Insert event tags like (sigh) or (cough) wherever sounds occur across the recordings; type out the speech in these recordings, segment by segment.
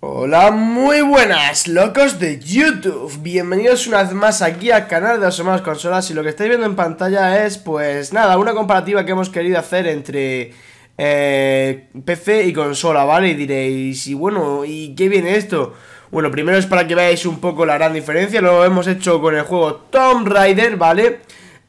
Hola, muy buenas, locos de YouTube. Bienvenidos una vez más aquí al canal de las consolas. Y lo que estáis viendo en pantalla es, pues nada, una comparativa que hemos querido hacer entre eh, PC y consola, ¿vale? Y diréis, y bueno, ¿y qué viene esto? Bueno, primero es para que veáis un poco la gran diferencia. Lo hemos hecho con el juego Tomb Raider, ¿vale?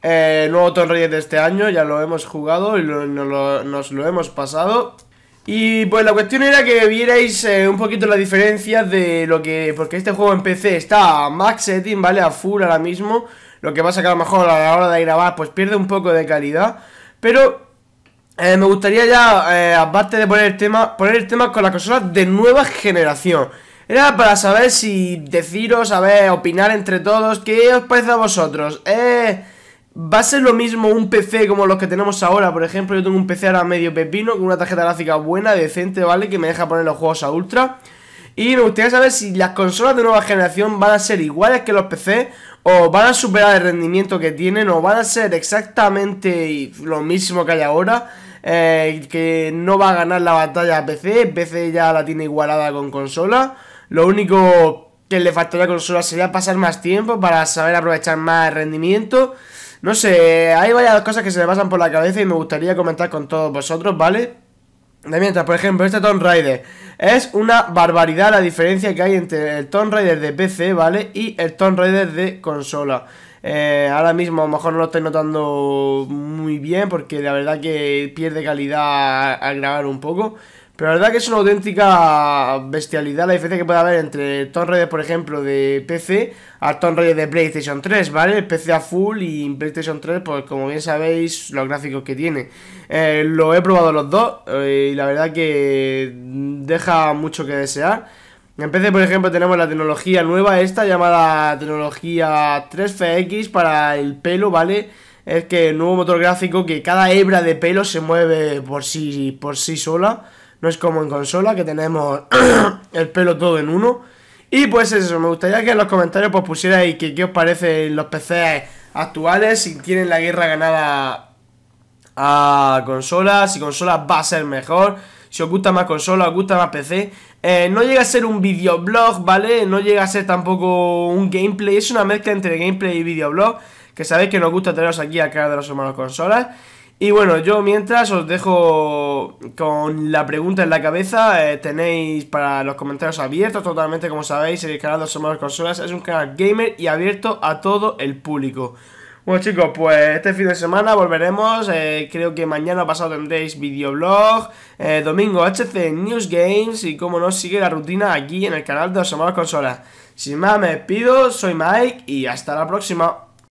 Eh, nuevo Tomb Raider de este año, ya lo hemos jugado y lo, nos lo hemos pasado. Y pues la cuestión era que vierais eh, un poquito las diferencias de lo que... Porque este juego en PC está a max setting, ¿vale? A full ahora mismo Lo que pasa que a lo mejor a la hora de grabar pues pierde un poco de calidad Pero eh, me gustaría ya, eh, aparte de poner el tema, poner el tema con la consola de nueva generación. Era para saber si deciros, a ver, opinar entre todos, qué os parece a vosotros. Eh, Va a ser lo mismo un PC como los que tenemos ahora, por ejemplo, yo tengo un PC ahora medio pepino con una tarjeta gráfica buena, decente, ¿vale? Que me deja poner los juegos a ultra. Y me gustaría saber si las consolas de nueva generación van a ser iguales que los PC o van a superar el rendimiento que tienen o van a ser exactamente lo mismo que hay ahora. Eh, que no va a ganar la batalla PC, PC ya la tiene igualada con consola. Lo único que le faltaría a consola sería pasar más tiempo para saber aprovechar más rendimiento. No sé, hay varias cosas que se me pasan por la cabeza y me gustaría comentar con todos vosotros, ¿vale? De mientras, por ejemplo, este Tomb Raider Es una barbaridad la diferencia que hay entre el Tomb Raider de PC, ¿vale? Y el Tomb Raider de consola eh, Ahora mismo a lo mejor no lo estoy notando muy bien Porque la verdad que pierde calidad al grabar un poco pero la verdad que es una auténtica bestialidad la diferencia que puede haber entre Tomb por ejemplo, de PC a Tomb de PlayStation 3, ¿vale? PC a full y PlayStation 3, pues como bien sabéis, los gráficos que tiene. Eh, lo he probado los dos eh, y la verdad que deja mucho que desear. En PC, por ejemplo, tenemos la tecnología nueva esta, llamada tecnología 3FX para el pelo, ¿vale? Es que el nuevo motor gráfico que cada hebra de pelo se mueve por sí, por sí sola no es como en consola, que tenemos (clears throat) el pelo todo en uno. Y pues eso, me gustaría que en los comentarios pues pusierais que qué os parecen los PCs actuales, si tienen la guerra ganada a consolas, si consolas va a ser mejor, si os gusta más consola, os gusta más PC. Eh, no llega a ser un videoblog, ¿vale? No llega a ser tampoco un gameplay, es una mezcla entre gameplay y videoblog, que sabéis que nos gusta teneros aquí a cara de los hermanos consolas. Y bueno, yo mientras os dejo con la pregunta en la cabeza, eh, tenéis para los comentarios abiertos totalmente, como sabéis, el canal de Somos Consolas es un canal gamer y abierto a todo el público. Bueno chicos, pues este fin de semana volveremos, eh, creo que mañana pasado tendréis videoblog, eh, domingo HC News Games y como no sigue la rutina aquí en el canal de Osomados Consolas. Sin más me despido, soy Mike y hasta la próxima.